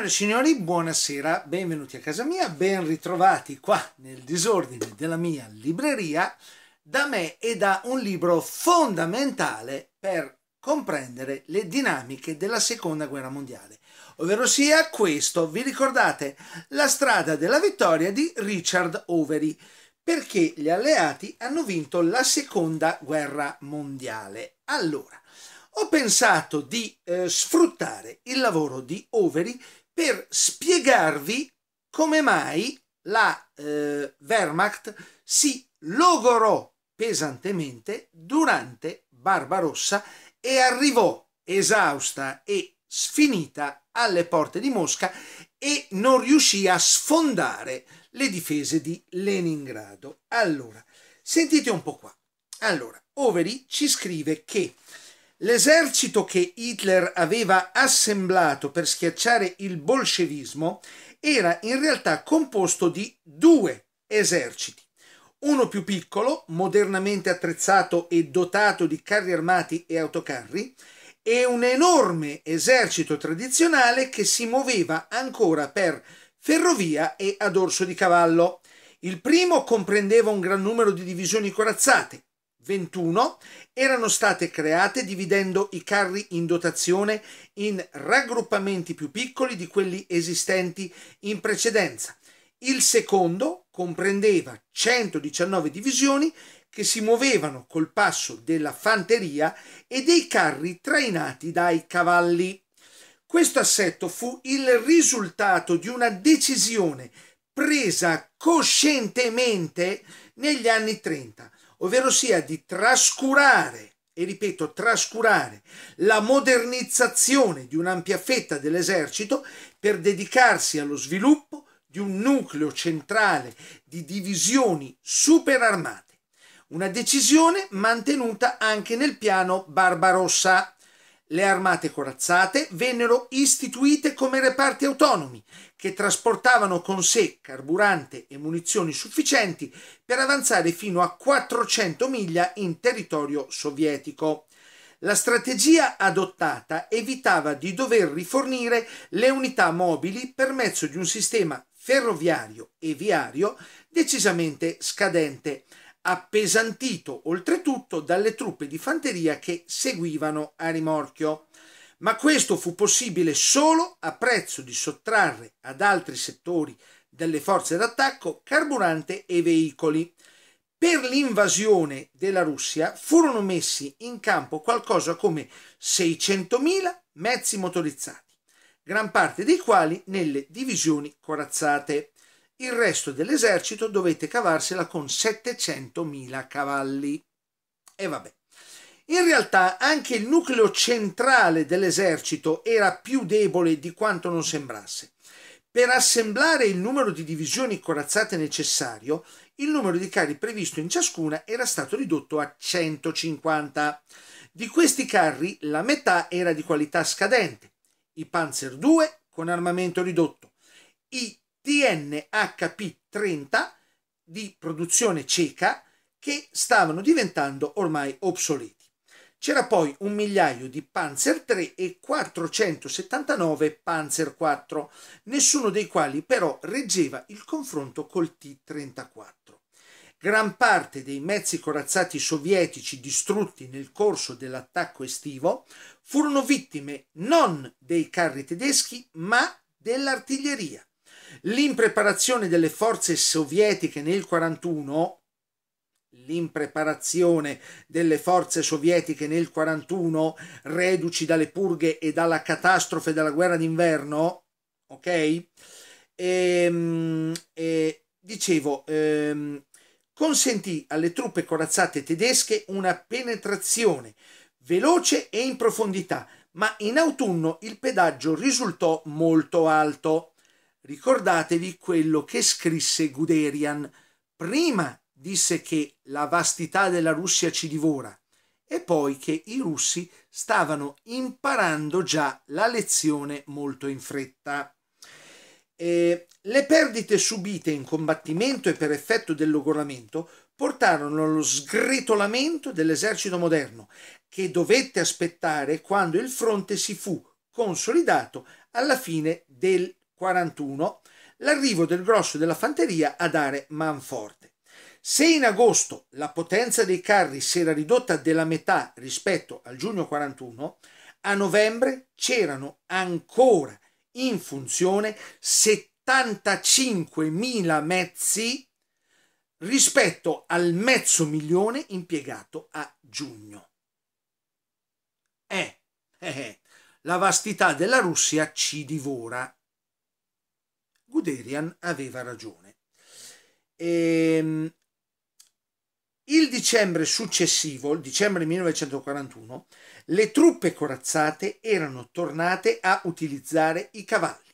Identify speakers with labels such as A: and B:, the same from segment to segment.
A: Signore e signori, buonasera, benvenuti a casa mia, ben ritrovati qua nel disordine della mia libreria da me e da un libro fondamentale per comprendere le dinamiche della seconda guerra mondiale, ovvero sia questo, vi ricordate, La strada della vittoria di Richard Overy, perché gli alleati hanno vinto la seconda guerra mondiale. Allora, ho pensato di eh, sfruttare il lavoro di Overy per spiegarvi come mai la eh, Wehrmacht si logorò pesantemente durante Barbarossa e arrivò esausta e sfinita alle porte di Mosca e non riuscì a sfondare le difese di Leningrado. Allora, sentite un po' qua. Allora, Overy ci scrive che L'esercito che Hitler aveva assemblato per schiacciare il bolscevismo era in realtà composto di due eserciti, uno più piccolo, modernamente attrezzato e dotato di carri armati e autocarri, e un enorme esercito tradizionale che si muoveva ancora per ferrovia e a dorso di cavallo. Il primo comprendeva un gran numero di divisioni corazzate, 21 erano state create dividendo i carri in dotazione in raggruppamenti più piccoli di quelli esistenti in precedenza. Il secondo comprendeva 119 divisioni che si muovevano col passo della fanteria e dei carri trainati dai cavalli. Questo assetto fu il risultato di una decisione presa coscientemente negli anni 30 ovvero sia di trascurare, e ripeto, trascurare la modernizzazione di un'ampia fetta dell'esercito per dedicarsi allo sviluppo di un nucleo centrale di divisioni superarmate. Una decisione mantenuta anche nel piano Barbarossa. Le armate corazzate vennero istituite come reparti autonomi che trasportavano con sé carburante e munizioni sufficienti per avanzare fino a 400 miglia in territorio sovietico. La strategia adottata evitava di dover rifornire le unità mobili per mezzo di un sistema ferroviario e viario decisamente scadente, appesantito oltretutto dalle truppe di fanteria che seguivano a rimorchio. Ma questo fu possibile solo a prezzo di sottrarre ad altri settori delle forze d'attacco carburante e veicoli. Per l'invasione della Russia furono messi in campo qualcosa come 600.000 mezzi motorizzati, gran parte dei quali nelle divisioni corazzate. Il resto dell'esercito dovette cavarsela con 700.000 cavalli. E vabbè. In realtà anche il nucleo centrale dell'esercito era più debole di quanto non sembrasse. Per assemblare il numero di divisioni corazzate necessario, il numero di carri previsto in ciascuna era stato ridotto a 150. Di questi carri la metà era di qualità scadente, i Panzer II con armamento ridotto, i DNHP30 di produzione ceca che stavano diventando ormai obsoleti. C'era poi un migliaio di Panzer III e 479 Panzer IV, nessuno dei quali però reggeva il confronto col T-34. Gran parte dei mezzi corazzati sovietici distrutti nel corso dell'attacco estivo furono vittime non dei carri tedeschi ma dell'artiglieria. L'impreparazione delle forze sovietiche nel 1941 l'impreparazione delle forze sovietiche nel 41, reduci dalle purghe e dalla catastrofe della guerra d'inverno, ok? E, ehm, e dicevo, ehm, consentì alle truppe corazzate tedesche una penetrazione veloce e in profondità, ma in autunno il pedaggio risultò molto alto Ricordatevi quello che scrisse Guderian. Prima disse che la vastità della Russia ci divora e poi che i russi stavano imparando già la lezione molto in fretta. E le perdite subite in combattimento e per effetto del logoramento portarono allo sgretolamento dell'esercito moderno, che dovette aspettare quando il fronte si fu consolidato alla fine del 41 l'arrivo del grosso della fanteria a dare manforte. Se in agosto la potenza dei carri si era ridotta della metà rispetto al giugno 41, a novembre c'erano ancora in funzione 75.000 mezzi rispetto al mezzo milione impiegato a giugno. Eh, eh, eh, la vastità della Russia ci divora. Guderian aveva ragione. E, ehm, il dicembre successivo, il dicembre 1941, le truppe corazzate erano tornate a utilizzare i cavalli.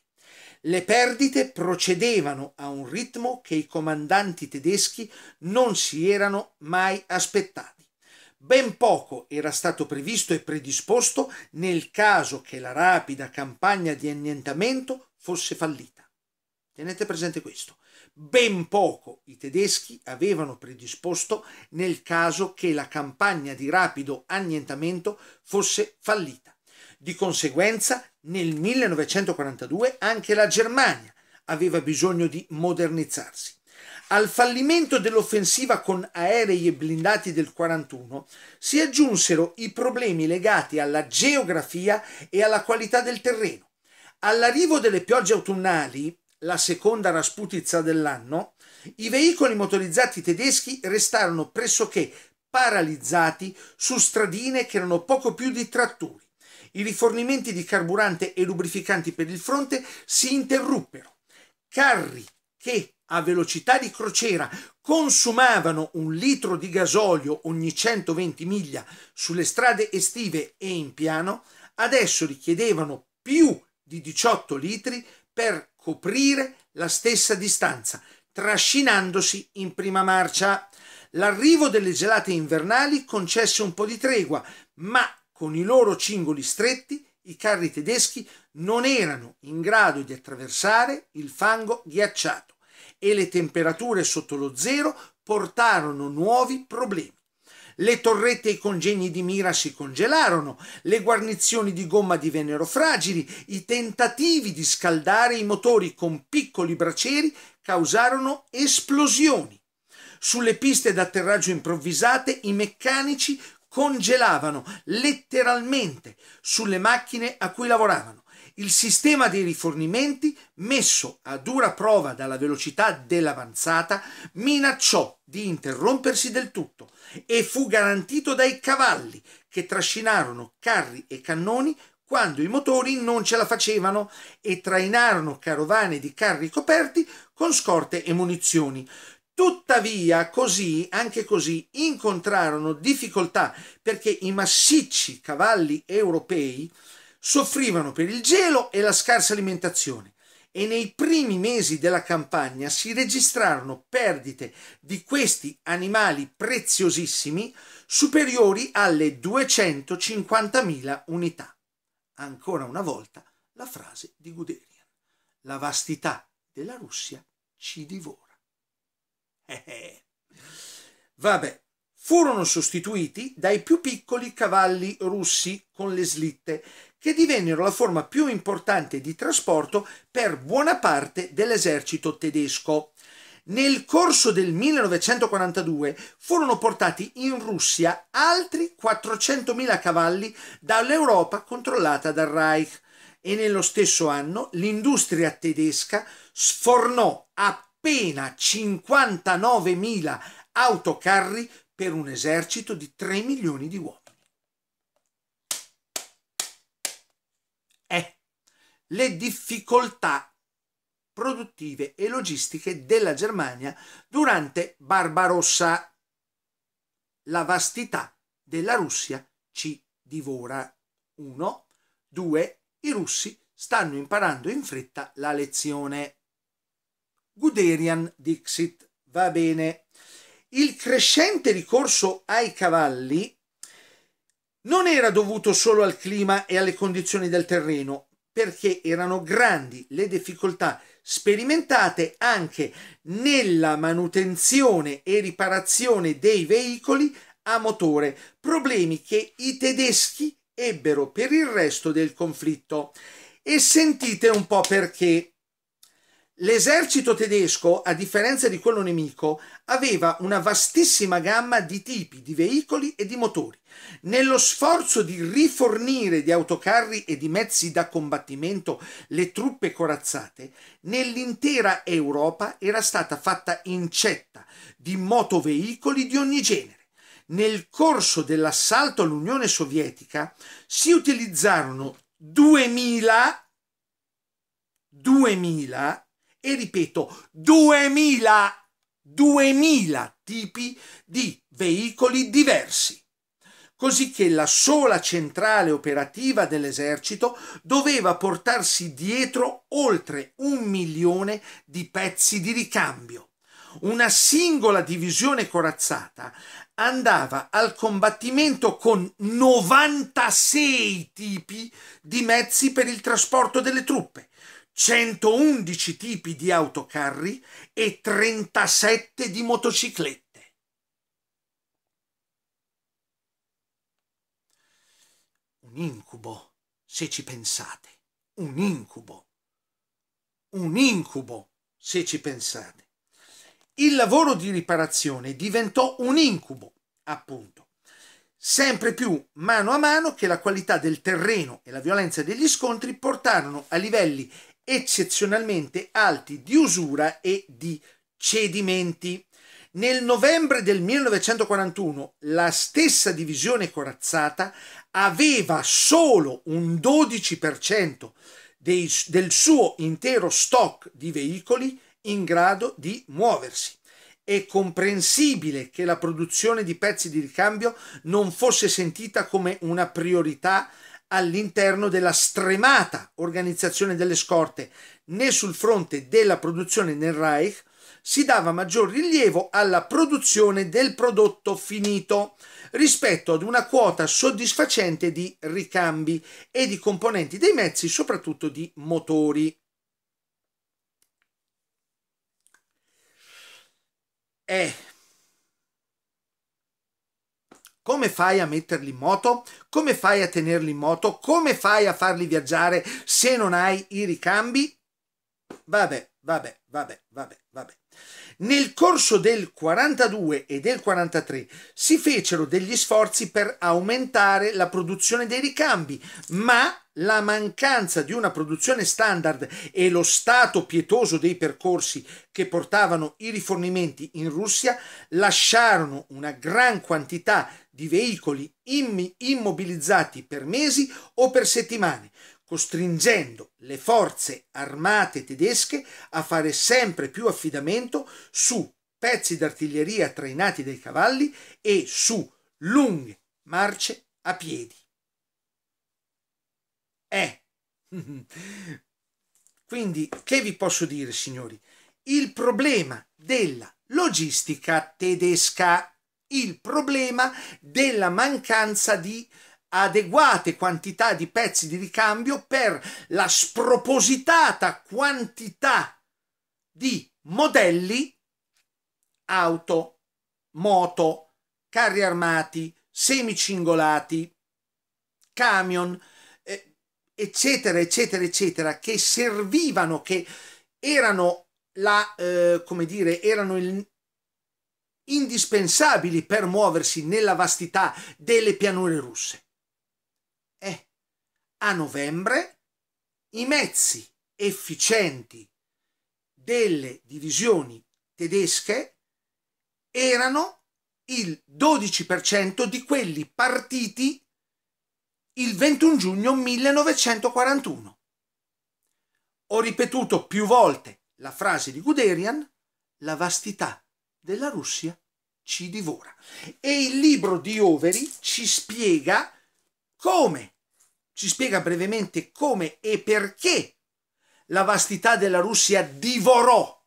A: Le perdite procedevano a un ritmo che i comandanti tedeschi non si erano mai aspettati. Ben poco era stato previsto e predisposto nel caso che la rapida campagna di annientamento fosse fallita. Tenete presente questo. Ben poco i tedeschi avevano predisposto nel caso che la campagna di rapido annientamento fosse fallita. Di conseguenza, nel 1942 anche la Germania aveva bisogno di modernizzarsi. Al fallimento dell'offensiva con aerei e blindati del 1941 si aggiunsero i problemi legati alla geografia e alla qualità del terreno. All'arrivo delle piogge autunnali la seconda rasputizza dell'anno, i veicoli motorizzati tedeschi restarono pressoché paralizzati su stradine che erano poco più di tratturi. I rifornimenti di carburante e lubrificanti per il fronte si interruppero. Carri che a velocità di crociera consumavano un litro di gasolio ogni 120 miglia sulle strade estive e in piano, adesso richiedevano più di 18 litri per coprire la stessa distanza, trascinandosi in prima marcia. L'arrivo delle gelate invernali concesse un po' di tregua, ma con i loro cingoli stretti i carri tedeschi non erano in grado di attraversare il fango ghiacciato e le temperature sotto lo zero portarono nuovi problemi. Le torrette e i congegni di mira si congelarono, le guarnizioni di gomma divennero fragili, i tentativi di scaldare i motori con piccoli bracieri causarono esplosioni. Sulle piste d'atterraggio improvvisate i meccanici congelavano letteralmente sulle macchine a cui lavoravano. Il sistema dei rifornimenti, messo a dura prova dalla velocità dell'avanzata, minacciò di interrompersi del tutto e fu garantito dai cavalli che trascinarono carri e cannoni quando i motori non ce la facevano e trainarono carovane di carri coperti con scorte e munizioni. Tuttavia, così, anche così, incontrarono difficoltà perché i massicci cavalli europei soffrivano per il gelo e la scarsa alimentazione e nei primi mesi della campagna si registrarono perdite di questi animali preziosissimi superiori alle 250.000 unità. Ancora una volta la frase di Guderian. La vastità della Russia ci divora. Eh, eh. Vabbè, furono sostituiti dai più piccoli cavalli russi con le slitte, che divennero la forma più importante di trasporto per buona parte dell'esercito tedesco. Nel corso del 1942 furono portati in Russia altri 400.000 cavalli dall'Europa controllata dal Reich e nello stesso anno l'industria tedesca sfornò a appena 59.000 autocarri per un esercito di 3 milioni di uomini. Eh, le difficoltà produttive e logistiche della Germania durante Barbarossa. La vastità della Russia ci divora. 1. 2. I russi stanno imparando in fretta la lezione. Guderian Dixit. Va bene. Il crescente ricorso ai cavalli non era dovuto solo al clima e alle condizioni del terreno, perché erano grandi le difficoltà sperimentate anche nella manutenzione e riparazione dei veicoli a motore, problemi che i tedeschi ebbero per il resto del conflitto. E sentite un po' perché. L'esercito tedesco, a differenza di quello nemico, aveva una vastissima gamma di tipi di veicoli e di motori. Nello sforzo di rifornire di autocarri e di mezzi da combattimento le truppe corazzate, nell'intera Europa era stata fatta incetta di motoveicoli di ogni genere nel corso dell'assalto all'Unione Sovietica si utilizzarono 2000, 2000 e ripeto, 2000, 2000 tipi di veicoli diversi così che la sola centrale operativa dell'esercito doveva portarsi dietro oltre un milione di pezzi di ricambio. Una singola divisione corazzata andava al combattimento con 96 tipi di mezzi per il trasporto delle truppe, 111 tipi di autocarri e 37 di motociclette. Un incubo, se ci pensate, un incubo, un incubo, se ci pensate. Il lavoro di riparazione diventò un incubo, appunto, sempre più mano a mano che la qualità del terreno e la violenza degli scontri portarono a livelli eccezionalmente alti di usura e di cedimenti. Nel novembre del 1941 la stessa divisione corazzata aveva solo un 12% dei, del suo intero stock di veicoli in grado di muoversi. È comprensibile che la produzione di pezzi di ricambio non fosse sentita come una priorità all'interno della stremata organizzazione delle scorte, né sul fronte della produzione nel Reich si dava maggior rilievo alla produzione del prodotto finito rispetto ad una quota soddisfacente di ricambi e di componenti dei mezzi, soprattutto di motori. Eh, come fai a metterli in moto, come fai a tenerli in moto, come fai a farli viaggiare se non hai i ricambi. Vabbè, vabbè, vabbè, vabbè, vabbè. Nel corso del 42 e del 43 si fecero degli sforzi per aumentare la produzione dei ricambi, ma la mancanza di una produzione standard e lo stato pietoso dei percorsi che portavano i rifornimenti in Russia lasciarono una gran quantità di veicoli immobilizzati per mesi o per settimane, costringendo le forze armate tedesche a fare sempre più affidamento su pezzi d'artiglieria trainati dai cavalli e su lunghe marce a piedi. Eh. Quindi, che vi posso dire, signori? Il problema della logistica tedesca, il problema della mancanza di adeguate quantità di pezzi di ricambio per la spropositata quantità di modelli auto, moto, carri armati, semicingolati, camion, eh, eccetera, eccetera, eccetera, che servivano, che erano la, eh, come dire, erano il, indispensabili per muoversi nella vastità delle pianure russe è a novembre i mezzi efficienti delle divisioni tedesche erano il 12% di quelli partiti il 21 giugno 1941. Ho ripetuto più volte la frase di Guderian, la vastità della Russia ci divora. E il libro di Overi ci spiega come? Ci spiega brevemente come e perché la vastità della Russia divorò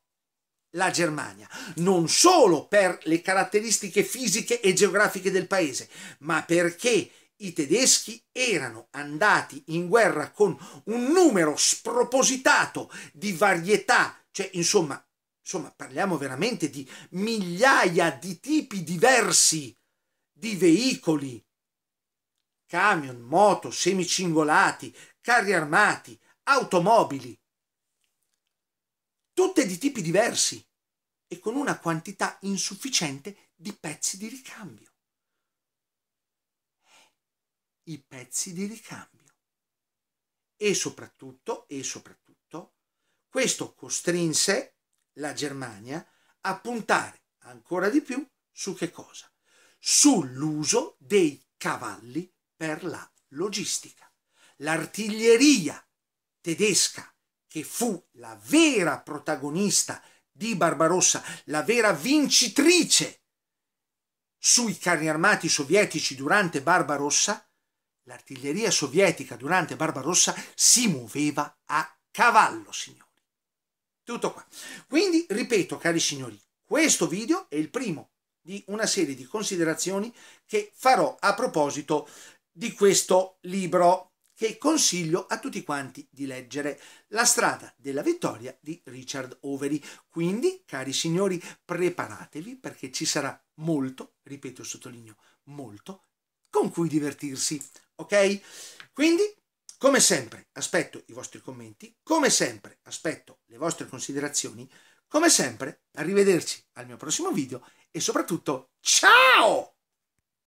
A: la Germania, non solo per le caratteristiche fisiche e geografiche del paese, ma perché i tedeschi erano andati in guerra con un numero spropositato di varietà, cioè insomma, insomma parliamo veramente di migliaia di tipi diversi di veicoli camion, moto, semicingolati, carri armati, automobili, tutte di tipi diversi e con una quantità insufficiente di pezzi di ricambio. I pezzi di ricambio. E soprattutto, e soprattutto, questo costrinse la Germania a puntare ancora di più su che cosa? Sull'uso dei cavalli per la logistica. L'artiglieria tedesca, che fu la vera protagonista di Barbarossa, la vera vincitrice sui carri armati sovietici durante Barbarossa, l'artiglieria sovietica durante Barbarossa si muoveva a cavallo, signori. Tutto qua. Quindi, ripeto, cari signori, questo video è il primo di una serie di considerazioni che farò a proposito di questo libro che consiglio a tutti quanti di leggere, La strada della vittoria di Richard Overy. Quindi, cari signori, preparatevi perché ci sarà molto, ripeto e sottolineo, molto con cui divertirsi, ok? Quindi, come sempre, aspetto i vostri commenti, come sempre, aspetto le vostre considerazioni, come sempre, arrivederci al mio prossimo video e soprattutto, ciao!